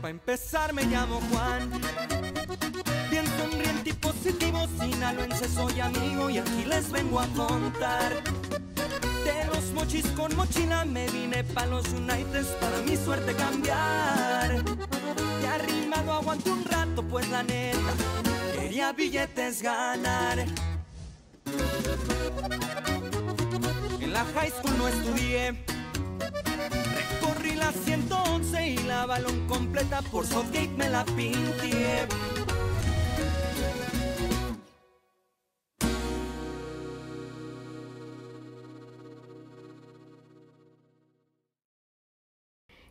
Para empezar me llamo Juan, bien sonriente y positivo, sinaloense soy amigo y aquí les vengo a contar. De los mochis con mochila me vine pa' los United para mi suerte cambiar. Y no aguanto un rato pues la neta, quería billetes ganar. En la high school no estudié Recorrí la 111 y la balón completa por Southgate me la pinté.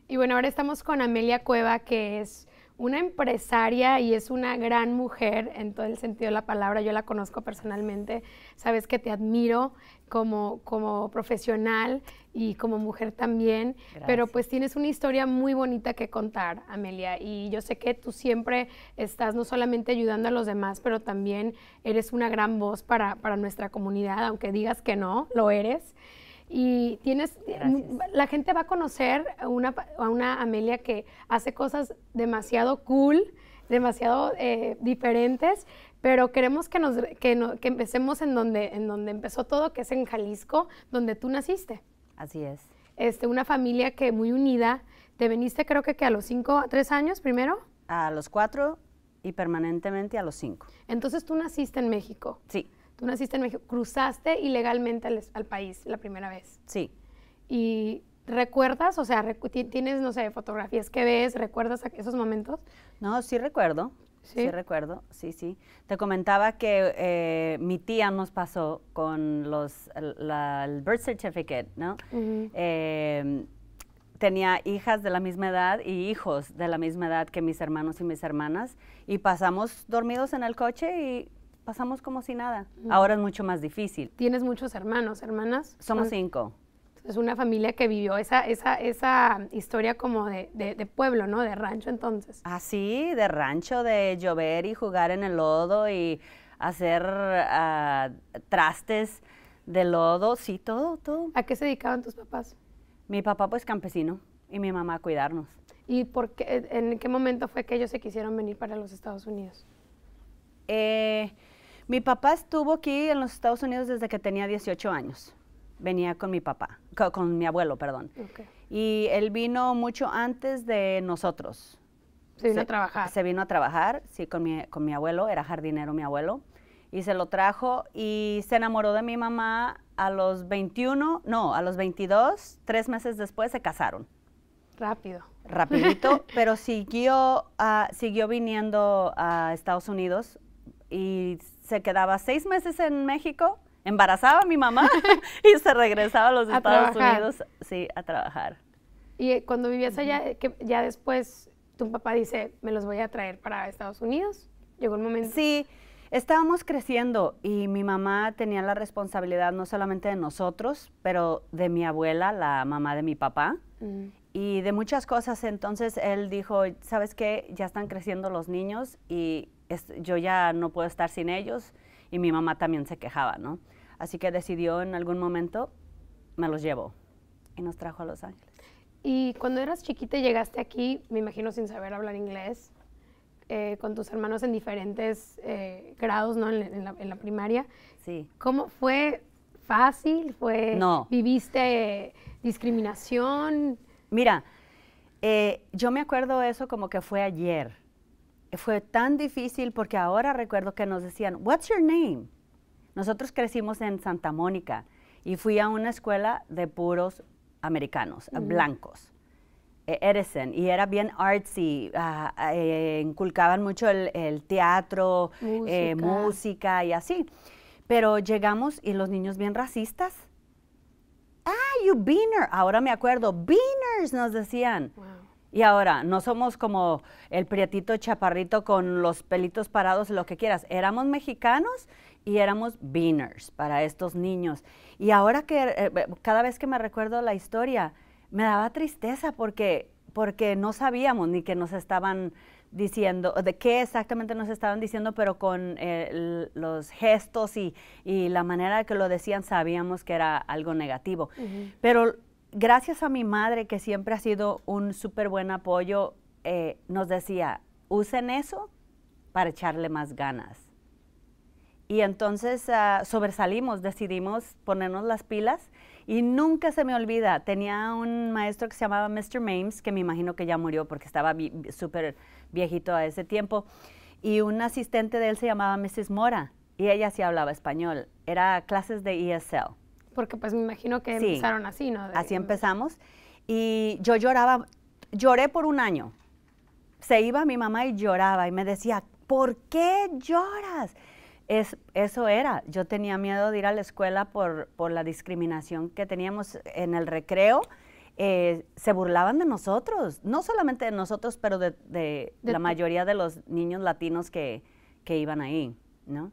Y bueno, ahora estamos con Amelia Cueva, que es una empresaria y es una gran mujer en todo el sentido de la palabra. Yo la conozco personalmente. Sabes que te admiro como, como profesional y como mujer también. Pero pues tienes una historia muy bonita que contar, Amelia. Y yo sé que tú siempre estás no solamente ayudando a los demás, pero también eres una gran voz para, para nuestra comunidad, aunque digas que no, lo eres y tienes la gente va a conocer a una, a una Amelia que hace cosas demasiado cool, demasiado eh, diferentes, pero queremos que nos que, empecemos en donde en donde empezó todo, que es en Jalisco, donde tú naciste. Así es. Este, una familia que muy unida. Te viniste creo que, que a los cinco, tres años primero. A los cuatro y permanentemente a los cinco. Entonces tú naciste en México. Sí tú naciste en México, cruzaste ilegalmente al, país la primera vez. Sí. Y ¿Recuerdas? O sea, tienes, no sé, fotografías que ves, ¿recuerdas esos momentos? No, sí recuerdo. ¿Sí? recuerdo, sí, sí. Te comentaba que eh, mi tía nos pasó con los, el birth certificate, ¿no? Em, tenía hijas de la misma edad y hijos de la misma edad que mis hermanos y mis hermanas y pasamos dormidos en el coche y pasamos como si nada. Ahora es mucho más difícil. ¿Tienes muchos hermanos, hermanas? Somos cinco. Es una familia que vivió esa, esa, esa historia como de, de, pueblo, ¿no? De rancho entonces. Ah, sí, de rancho, de llover y jugar en el lodo y hacer ah, trastes de lodo, sí, todo, todo. ¿A qué se dedicaban tus papás? Mi papá pues campesino y mi mamá a cuidarnos. ¿Y por qué, en qué momento fue que ellos se quisieron venir para los Estados Unidos? Eh, mi papá estuvo aquí en los Estados Unidos desde que tenía 18 años. Venía con mi papá, con, mi abuelo, perdón. Y él vino mucho antes de nosotros. Se vino a trabajar. Se vino a trabajar, sí, con mi, abuelo, era jardinero mi abuelo. Y se lo trajo y se enamoró de mi mamá a los 21, no, a los 22, tres meses después se casaron. Rápido. Rapidito, pero siguió, ah, siguió viniendo a Estados Unidos y se quedaba seis meses en México, embarazaba a mi mamá y se regresaba a los Estados Unidos, sí, a trabajar. Y eh, cuando vivías allá, que ya después tu papá dice, me los voy a traer para Estados Unidos. Llegó un momento. Sí, estábamos creciendo y mi mamá tenía la responsabilidad no solamente de nosotros, pero de mi abuela, la mamá de mi papá, mm. y de muchas cosas. Entonces él dijo, ¿sabes qué? Ya están creciendo los niños y yo ya no puedo estar sin ellos y mi mamá también se quejaba, ¿no? Así que decidió en algún momento, me los llevó y nos trajo a Los Ángeles. Y cuando eras chiquita y llegaste aquí, me imagino sin saber hablar inglés, eh, con tus hermanos en diferentes eh, grados, ¿no? En, la, primaria. Sí. ¿Cómo fue? ¿Fácil? ¿Fue? ¿Viviste eh, discriminación? Mira, yo me acuerdo eso como que fue ayer fue tan difícil porque ahora recuerdo que nos decían, What's your name? Nosotros crecimos en Santa Mónica y fui a una escuela de puros americanos, blancos. E-, Edison y era bien artsy, ah, ah, eh, inculcaban mucho el, teatro, eh, música. y así. Pero llegamos y los niños bien racistas. Ah, you beaner, ahora me acuerdo, beaners nos decían. Wow. Y ahora, no somos como el prietito chaparrito con los pelitos parados, lo que quieras. Éramos mexicanos y éramos beaners para estos niños. Y ahora que eh, eh, cada vez que me recuerdo la historia, me daba tristeza porque, porque no sabíamos ni que nos estaban diciendo, de qué exactamente nos estaban diciendo, pero con eh, los gestos y, y, la manera que lo decían sabíamos que era algo negativo. Pero gracias a mi madre, que siempre ha sido un súper buen apoyo, eh, nos decía, usen eso para echarle más ganas. Y entonces ah, sobresalimos, decidimos ponernos las pilas y nunca se me olvida, tenía un maestro que se llamaba Mr. Mames, que me imagino que ya murió porque estaba súper viejito a ese tiempo, y un asistente de él se llamaba Mrs. Mora y ella sí hablaba español, era clases de ESL. Porque pues me imagino que empezaron así, ¿no? así empezamos. Y yo lloraba, lloré por un año. Se iba mi mamá y lloraba y me decía, ¿por qué lloras? Es, eso era, yo tenía miedo de ir a la escuela por, por la discriminación que teníamos en el recreo. Eh, se burlaban de nosotros, no solamente de nosotros, pero de, de la mayoría de los niños latinos que, que iban ahí, ¿no?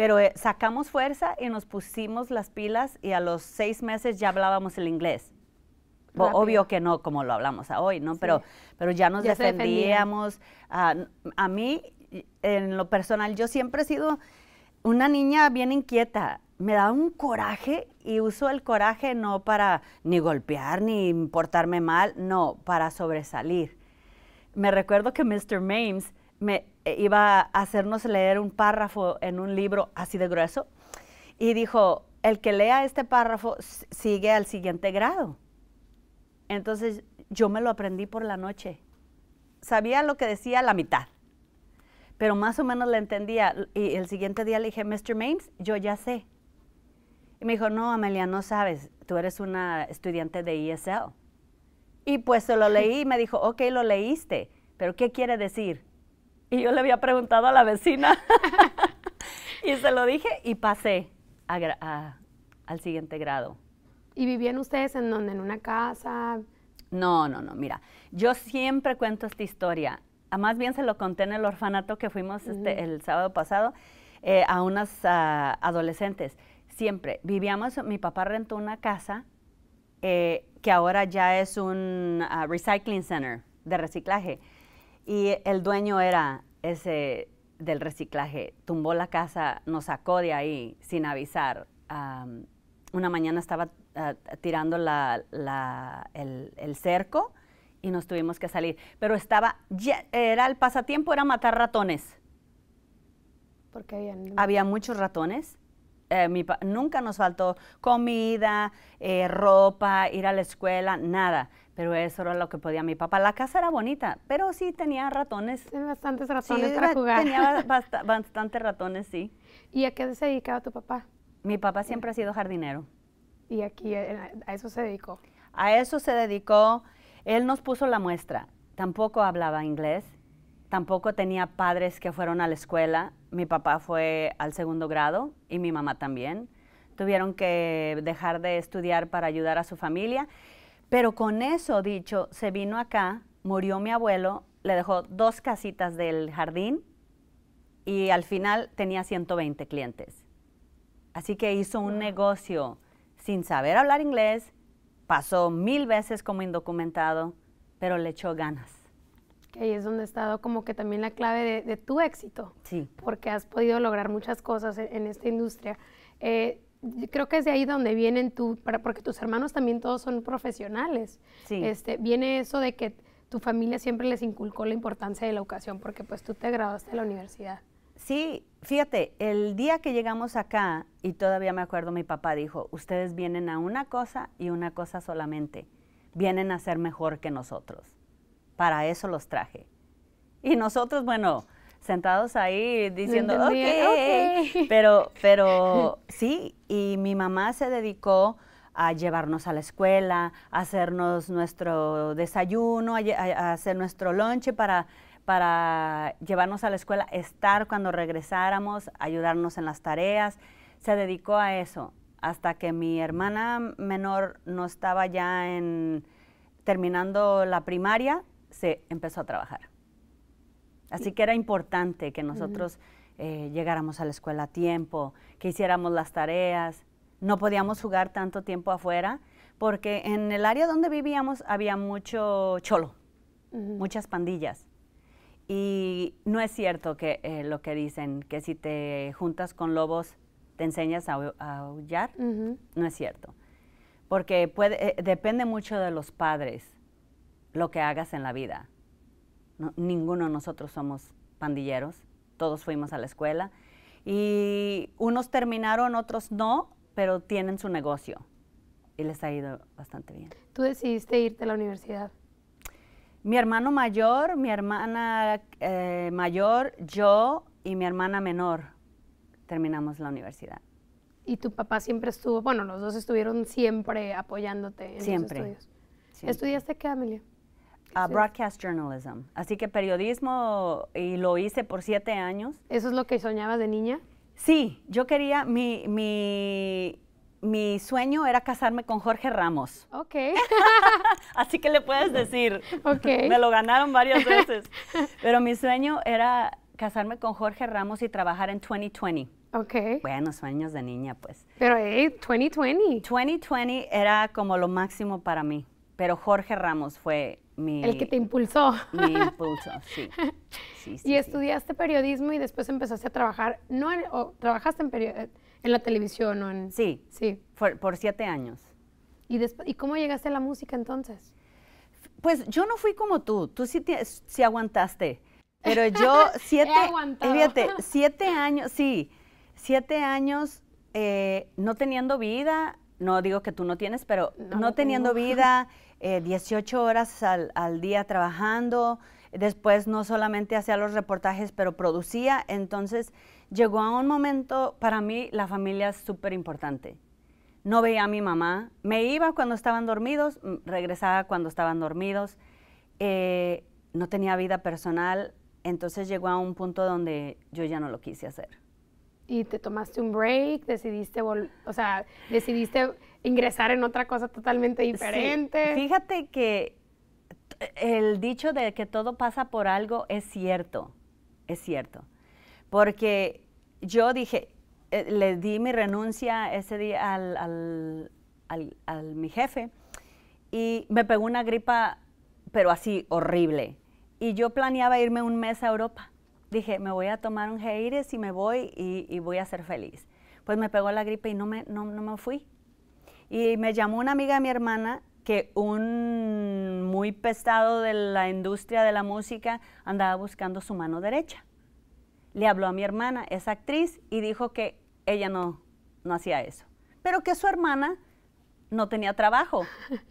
Pero eh, sacamos fuerza y nos pusimos las pilas y a los seis meses ya hablábamos el inglés. obvio que no como lo hablamos hoy, ¿no? Pero, pero ya nos defendíamos. Ah, a, mí, en lo personal, yo siempre he sido una niña bien inquieta. Me da un coraje y uso el coraje no para ni golpear ni portarme mal, no, para sobresalir. Me recuerdo que Mr. Mames me eh, iba a hacernos leer un párrafo en un libro así de grueso y dijo, el que lea este párrafo sigue al siguiente grado. Entonces yo me lo aprendí por la noche. Sabía lo que decía la mitad, pero más o menos la entendía. Y el siguiente día le dije, Mr. Mames, yo ya sé. Y me dijo, no, Amelia, no sabes, tú eres una estudiante de ESL. Y pues se lo leí y me dijo, ok, lo leíste, pero ¿qué quiere decir? y yo le había preguntado a la vecina y se lo dije y pasé al siguiente grado. ¿Y vivían ustedes en donde? ¿En una casa? No, no, no, mira, yo siempre cuento esta historia. A ah, más bien se lo conté en el orfanato que fuimos este, el sábado pasado eh, a unas ah, adolescentes. Siempre vivíamos, mi papá rentó una casa eh, que ahora ya es un ah, recycling center de reciclaje. Y el dueño era ese del reciclaje, tumbó la casa, nos sacó de ahí sin avisar. una mañana estaba ah, tirando la, el, cerco y nos tuvimos que salir. Pero estaba, ya, era el pasatiempo, era matar ratones. Porque Había muchos ratones. Eh, nunca nos faltó comida, eh, ropa, ir a la escuela, nada. Pero eso era lo que podía mi papá. La casa era bonita, pero sí tenía ratones. Tenía bastantes ratones sí, para jugar. Tenía bastantes ratones, sí. ¿Y a qué se dedicaba tu papá? Mi papá siempre ha sido jardinero. ¿Y aquí eh, a eso se dedicó? A eso se dedicó. Él nos puso la muestra. Tampoco hablaba inglés, tampoco tenía padres que fueron a la escuela. Mi papá fue al segundo grado y mi mamá también. Tuvieron que dejar de estudiar para ayudar a su familia pero con eso dicho, se vino acá, murió mi abuelo, le dejó dos casitas del jardín y al final tenía 120 clientes. Así que hizo un negocio sin saber hablar inglés, pasó mil veces como indocumentado, pero le echó ganas. Ahí es donde ha estado como que también la clave de, tu éxito. Sí. Porque has podido lograr muchas cosas en, esta industria. Eh, creo que es de ahí donde vienen tú, porque tus hermanos también todos son profesionales. Sí. Este, viene eso de que tu familia siempre les inculcó la importancia de la educación, porque pues tú te graduaste de la universidad. Sí, fíjate, el día que llegamos acá, y todavía me acuerdo, mi papá dijo, ustedes vienen a una cosa y una cosa solamente, vienen a ser mejor que nosotros. Para eso los traje. Y nosotros, bueno, sentados ahí diciendo, okay. Pero, pero sí, y mi mamá se dedicó a llevarnos a la escuela, a hacernos nuestro desayuno, a, hacer nuestro lunch para para llevarnos a la escuela, estar cuando regresáramos, ayudarnos en las tareas. Se dedicó a eso hasta que mi hermana menor no estaba ya en terminando la primaria, se empezó a trabajar. Así que era importante que nosotros eh, llegáramos a la escuela a tiempo, que hiciéramos las tareas. No podíamos jugar tanto tiempo afuera porque en el área donde vivíamos había mucho cholo, muchas pandillas. Y no es cierto que eh, lo que dicen, que si te juntas con lobos te enseñas a, aullar, no es cierto. Porque eh, depende mucho de los padres lo que hagas en la vida ninguno de nosotros somos pandilleros, todos fuimos a la escuela y unos terminaron, otros no, pero tienen su negocio y les ha ido bastante bien. ¿Tú decidiste irte a la universidad? Mi hermano mayor, mi hermana eh, mayor, yo y mi hermana menor terminamos la universidad. ¿Y tu papá siempre estuvo, bueno, los dos estuvieron siempre apoyándote en tus los estudios? ¿Estudiaste qué, Amelia? a broadcast journalism. Así que periodismo y lo hice por siete años. ¿Eso es lo que soñabas de niña? Sí, yo quería, mi, mi, mi sueño era casarme con Jorge Ramos. Ok. Así que le puedes decir. Ok. Me lo ganaron varias veces. Pero mi sueño era casarme con Jorge Ramos y trabajar en 2020. Ok. Buenos sueños de niña, pues. Pero, eh, 2020. 2020 era como lo máximo para mí. Pero Jorge Ramos fue el que te impulsó. Me impulsó, sí. y estudiaste periodismo y después empezaste a trabajar, no trabajaste en, eh, en la televisión o en... Sí, sí. Por, siete años. ¿Y, ¿Y cómo llegaste a la música entonces? Pues yo no fui como tú, tú sí, aguantaste, pero yo siete, fíjate, siete años, sí, siete años eh, no teniendo vida, no digo que tú no tienes, pero no, teniendo vida, 18 eh, horas al, día trabajando, después no solamente hacía los reportajes, pero producía, entonces llegó a un momento, para mí la familia es súper importante. No veía a mi mamá, me iba cuando estaban dormidos, mm, regresaba cuando estaban dormidos, eh, no tenía vida personal, entonces llegó a un punto donde yo ya no lo quise hacer. Y te tomaste un break, decidiste, o sea, decidiste ingresar en otra cosa totalmente diferente. Fíjate que el dicho de que todo pasa por algo es cierto, es cierto. Porque yo dije, eh, le di mi renuncia ese día al, mi jefe y me pegó una gripa, pero así horrible. Y yo planeaba irme un mes a Europa. Dije, me voy a tomar un jerez y me voy y, voy a ser feliz. Pues me pegó la gripa y no me, no me fui. Y me llamó una amiga de mi hermana que un muy pestado de la industria de la música andaba buscando su mano derecha. Le habló a mi hermana, es actriz, y dijo que ella no, no hacía eso, pero que su hermana no tenía trabajo.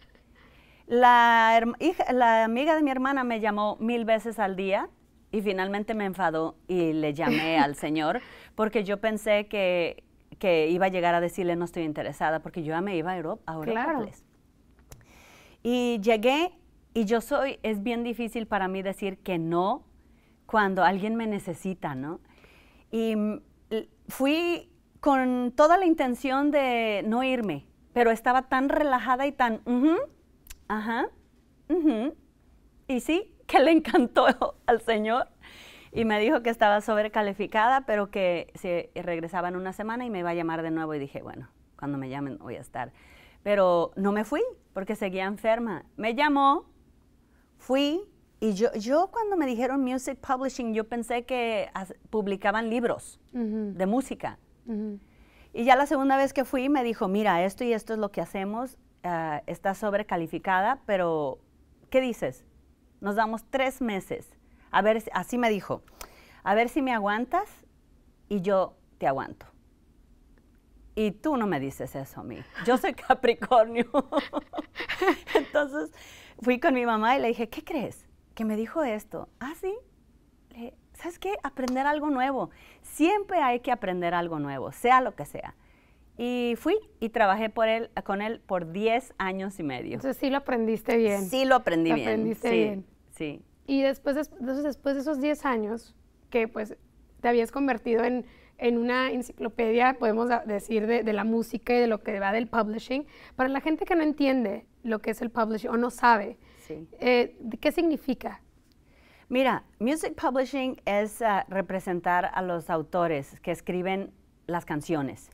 la amiga de mi hermana me llamó mil veces al día y finalmente me enfadó y le llamé al señor porque yo pensé que que iba a llegar a decirle no estoy interesada porque yo ya me iba a Europa. A Y llegué y yo soy, es bien difícil para mí decir que no cuando alguien me necesita, ¿no? Y mm, fui con toda la intención de no irme, pero estaba tan relajada y tan, ajá, ajá, y sí, que le encantó al Señor y me dijo que estaba sobrecalificada, pero que se regresaba en una semana y me iba a llamar de nuevo y dije, bueno, cuando me llamen voy a estar. Pero no me fui porque seguía enferma. Me llamó, fui y yo, yo cuando me dijeron Music Publishing, yo pensé que publicaban libros de música. Y ya la segunda vez que fui me dijo, mira, esto y esto es lo que hacemos, ah, está sobrecalificada, pero ¿qué dices? Nos damos tres meses a ver, así me dijo, a ver si me aguantas y yo te aguanto. Y tú no me dices eso a mí. Yo soy Capricornio. Entonces fui con mi mamá y le dije, ¿qué crees? Que me dijo esto. Ah, sí. Le, ¿Sabes qué? Aprender algo nuevo. Siempre hay que aprender algo nuevo, sea lo que sea. Y fui y trabajé por él, con él por 10 años y medio. Entonces sí lo aprendiste bien. Sí lo aprendí bien. sí, bien. Sí. Y después de, después esos 10 años, que pues, te habías convertido en, una enciclopedia, podemos decir, de, la música y de lo que va del publishing, para la gente que no entiende lo que es el publishing o no sabe, eh, ¿qué significa? Mira, music publishing es eh, representar a los autores que escriben las canciones.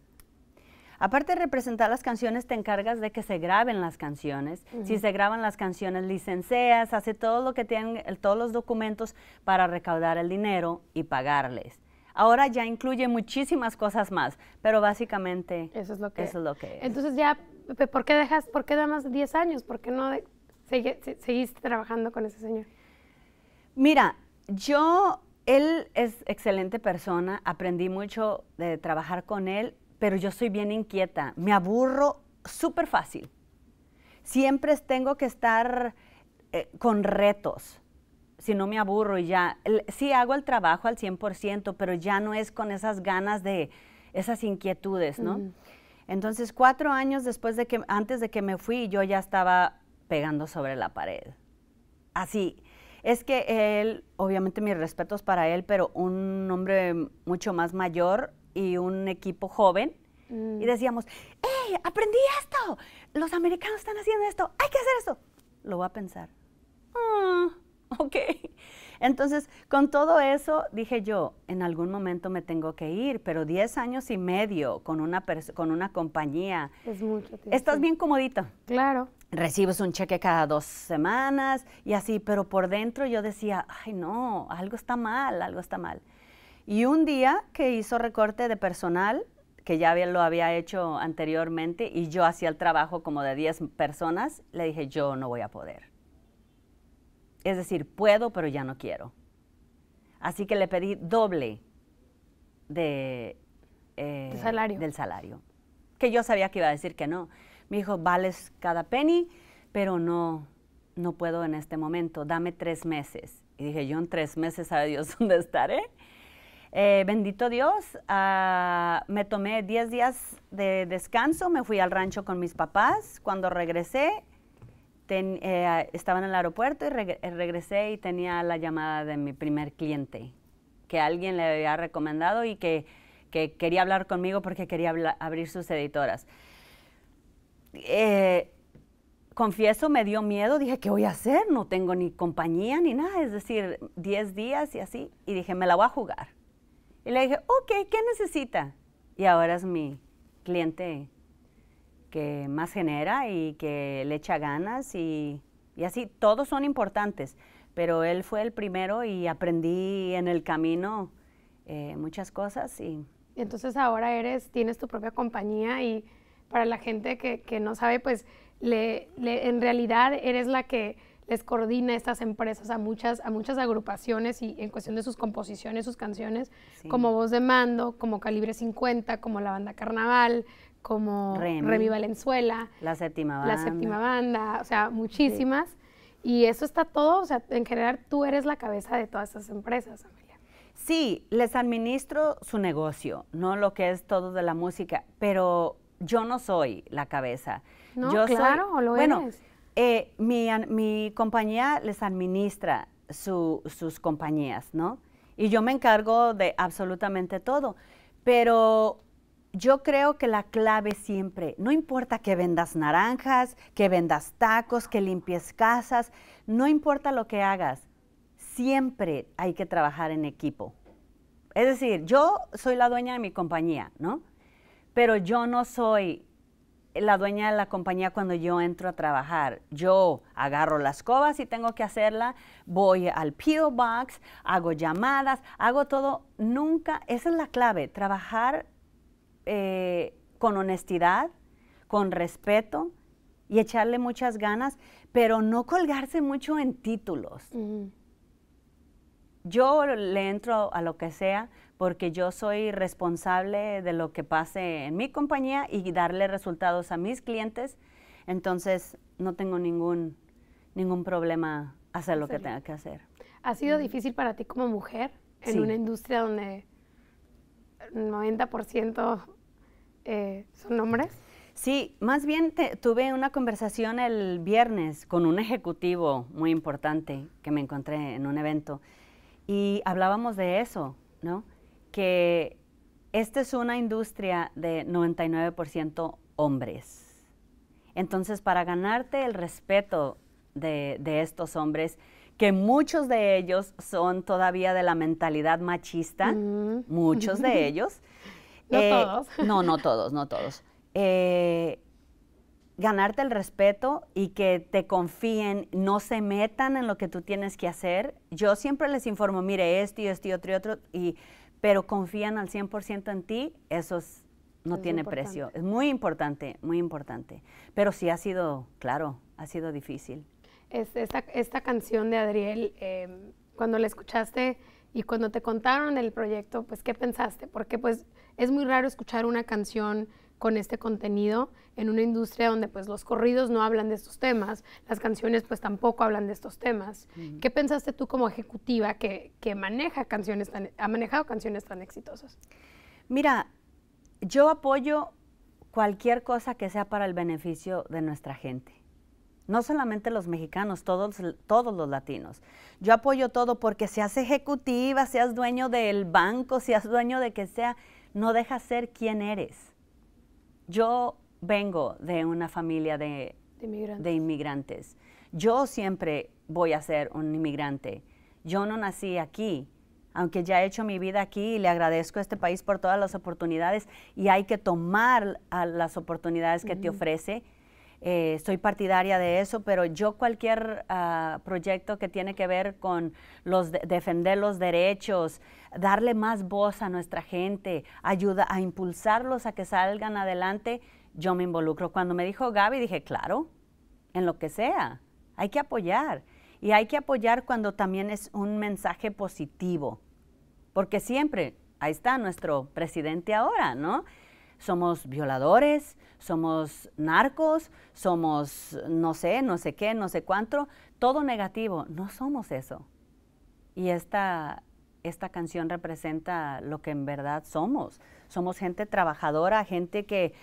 Aparte de representar las canciones, te encargas de que se graben las canciones. Si se graban las canciones, licencias, hace todo lo que tienen, todos los documentos para recaudar el dinero y pagarles. Ahora ya incluye muchísimas cosas más, pero básicamente eso es lo que, es, lo que Entonces ya, ¿por qué dejas, por qué da más 10 años? ¿Por qué no seguiste trabajando con ese señor? Mira, yo, él es excelente persona, aprendí mucho de trabajar con él pero yo soy bien inquieta, me aburro súper fácil. Siempre tengo que estar eh, con retos, si no me aburro y ya, sí hago el trabajo al 100%, pero ya no es con esas ganas de esas inquietudes, ¿no? Mm. Entonces, cuatro años después de que, antes de que me fui, yo ya estaba pegando sobre la pared. Así, es que él, obviamente mis respetos para él, pero un hombre mucho más mayor, y un equipo joven y mm. decíamos, ¡Hey, aprendí esto! Los americanos están haciendo esto, hay que hacer eso Lo voy a pensar. Ah, ok. Entonces, con todo eso, dije yo, en algún momento me tengo que ir, pero 10 años y medio con una, con una compañía. Es mucho tiempo. Estás bien comodita. Claro. Recibes un cheque cada dos semanas y así, pero por dentro yo decía, ay no, algo está mal, algo está mal. Y un día que hizo recorte de personal, que ya lo había hecho anteriormente, y yo hacía el trabajo como de 10 personas, le dije, yo no voy a poder. Es decir, puedo, pero ya no quiero. Así que le pedí doble de, eh, del salario. Que yo sabía que iba a decir que no. Me dijo, vales cada penny, pero no, no puedo en este momento, dame tres meses. Y dije, yo en tres meses, sabe Dios dónde estaré. Eh, bendito Dios, ah, me tomé 10 días de descanso, me fui al rancho con mis papás. Cuando regresé, eh, estaba en el aeropuerto y eh, regresé y tenía la llamada de mi primer cliente, que alguien le había recomendado y que, quería hablar conmigo porque quería abrir sus editoras. confieso, me dio miedo, dije, ¿qué voy a hacer? No tengo ni compañía ni nada, es decir, 10 días y así, y dije, me la voy a jugar. Y le dije, ok, ¿qué necesita? Y ahora es mi cliente que más genera y que le echa ganas y, así, todos son importantes, pero él fue el primero y aprendí en el camino eh, muchas cosas y... entonces ahora eres, tienes tu propia compañía y para la gente que, no sabe, pues le, en realidad eres la que les coordina estas empresas a muchas, a muchas agrupaciones y en cuestión de sus composiciones, sus canciones, como Voz de Mando, como Calibre 50, como la banda Carnaval, como Remy, Valenzuela, la séptima banda, banda, o sea, muchísimas. Y eso está todo, o sea, en general tú eres la cabeza de todas esas empresas, Amelia. Sí, les administro su negocio, no lo que es todo de la música, pero yo no soy la cabeza. No, yo claro, o lo bueno, eres eh, mi, mi, compañía les administra sus compañías, ¿no? Y yo me encargo de absolutamente todo. Pero yo creo que la clave siempre, no importa que vendas naranjas, que vendas tacos, que limpies casas, no importa lo que hagas, siempre hay que trabajar en equipo. Es decir, yo soy la dueña de mi compañía, ¿no? Pero yo no soy la dueña de la compañía cuando yo entro a trabajar. Yo agarro las cobas y tengo que hacerla, voy al P.O. Box, hago llamadas, hago todo. Nunca, esa es la clave, trabajar eh, con honestidad, con respeto y echarle muchas ganas, pero no colgarse mucho en títulos. Yo le entro a lo que sea porque yo soy responsable de lo que pase en mi compañía y darle resultados a mis clientes. Entonces, no tengo ningún, ningún problema hacer lo que tenga que hacer. ¿Ha sido mm. difícil para ti como mujer en una industria donde 90% eh, son hombres? Sí, más bien tuve una conversación el viernes con un ejecutivo muy importante que me encontré en un evento y hablábamos de eso, ¿no? que esta es una industria de 99% hombres. Entonces, para ganarte el respeto de, estos hombres, que muchos de ellos son todavía de la mentalidad machista, mm. muchos de ellos. no eh, todos. No, no todos, no todos. Eh, ganarte el respeto y que te confíen, no se metan en lo que tú tienes que hacer. Yo siempre les informo, mire, esto y esto y otro y otro, y pero confían al 100% en ti, eso no tiene precio. Es muy importante, muy importante. Pero sí ha sido, claro, ha sido difícil. esta, canción de Adriel, em, cuando la escuchaste y cuando te contaron el proyecto, pues, ¿qué pensaste? Porque, pues, es muy raro escuchar una canción con este contenido en una industria donde pues los corridos no hablan de estos temas, las canciones pues tampoco hablan de estos temas. ¿Qué pensaste tú como ejecutiva que, maneja canciones ha manejado canciones tan exitosas? Mira, yo apoyo cualquier cosa que sea para el beneficio de nuestra gente. No solamente los mexicanos, todos, todos los latinos. Yo apoyo todo porque seas ejecutiva, seas dueño del banco, seas dueño de que sea, no dejas ser quien eres. Yo vengo de una familia de, inmigrantes. Yo siempre voy a ser un inmigrante. Yo no nací aquí, aunque ya he hecho mi vida aquí y le agradezco a este país por todas las oportunidades y hay que tomar las oportunidades que te ofrece eh, soy partidaria de eso, pero yo cualquier ah, proyecto que tiene que ver con los defender los derechos, darle más voz a nuestra gente, ayuda a impulsarlos a que salgan adelante, yo me involucro. Cuando me dijo Gaby, dije, claro, en lo que sea, hay que apoyar. Y hay que apoyar cuando también es un mensaje positivo, porque siempre, ahí está nuestro presidente ahora, ¿no? somos violadores, somos narcos, somos no sé, no sé qué, no sé cuánto, todo negativo. No somos eso. Y esta, esta canción representa lo que en verdad somos. Somos gente trabajadora, gente que,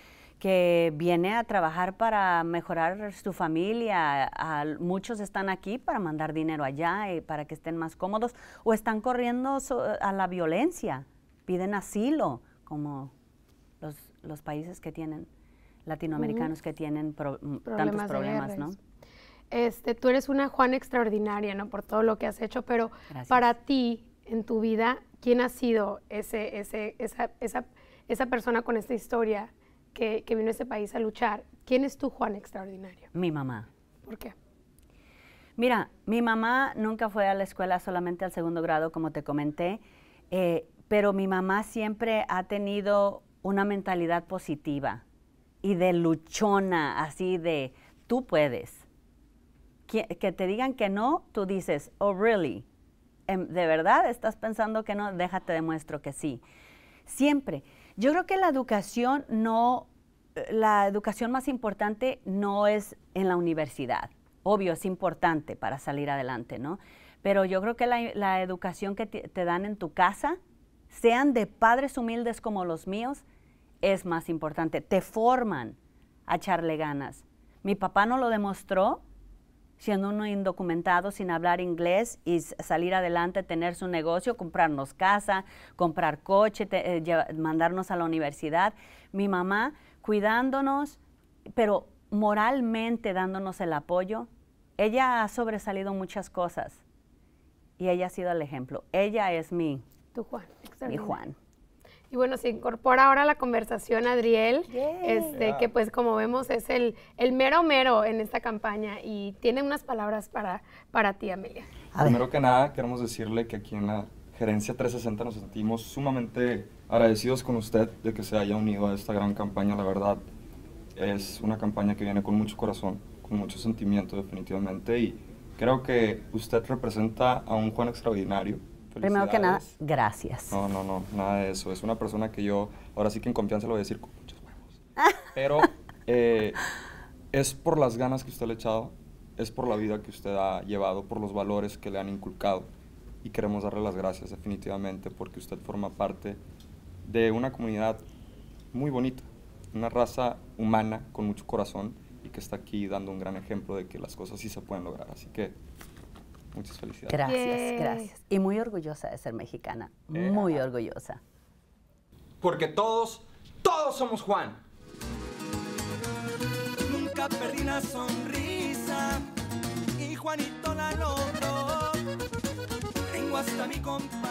viene a trabajar para mejorar su familia. muchos están aquí para mandar dinero allá y para que estén más cómodos o están corriendo a la violencia, piden asilo, como los, países que tienen, latinoamericanos que tienen tantos problemas, ¿no? Este, tú eres una Juan extraordinaria, ¿no? Por todo lo que has hecho, pero para ti, en tu vida, ¿quién ha sido ese, ese, esa, esa, esa persona con esta historia que, que, vino a este país a luchar? ¿Quién es tu Juan extraordinario? Mi mamá. ¿Por qué? Mira, mi mamá nunca fue a la escuela solamente al segundo grado, como te comenté, eh, pero mi mamá siempre ha tenido una mentalidad positiva y de luchona, así de tú puedes. Que, te digan que no, tú dices, oh, really, em, ¿de verdad estás pensando que no? Déjate demuestro que sí. Siempre. Yo creo que la educación no, la educación más importante no es en la universidad. Obvio, es importante para salir adelante, ¿no? Pero yo creo que la educación que te dan en tu casa, sean de padres humildes como los míos, es más importante. Te forman a echarle ganas. Mi papá no lo demostró siendo uno indocumentado sin hablar inglés y salir adelante, tener su negocio, comprarnos casa, comprar coche, eh, mandarnos a la universidad. Mi mamá cuidándonos, pero moralmente dándonos el apoyo. Ella ha sobresalido muchas cosas y ella ha sido el ejemplo. Ella es mi, tu Juan, mi Juan. Y bueno, se incorpora ahora a la conversación Adriel, este, ah. que pues como vemos es el, el mero mero en esta campaña y tiene unas palabras para, para ti, Amelia. Primero que nada, queremos decirle que aquí en la Gerencia 360 nos sentimos sumamente agradecidos con usted de que se haya unido a esta gran campaña, la verdad. Es una campaña que viene con mucho corazón, con mucho sentimiento definitivamente y creo que usted representa a un Juan extraordinario Primero que nada, gracias. No, no, no, nada de eso. Es una persona que yo, ahora sí que en confianza lo voy a decir con muchos huevos. Pero eh, es por las ganas que usted le ha echado, es por la vida que usted ha llevado, por los valores que le han inculcado. Y queremos darle las gracias definitivamente porque usted forma parte de una comunidad muy bonita, una raza humana con mucho corazón y que está aquí dando un gran ejemplo de que las cosas sí se pueden lograr. Así que Muchas felicidades. Gracias, gracias. Y muy orgullosa de ser mexicana, eh, muy orgullosa. Porque todos, todos somos Juan. Nunca perdí una sonrisa y Juanito la logró. Tengo hasta mi compañero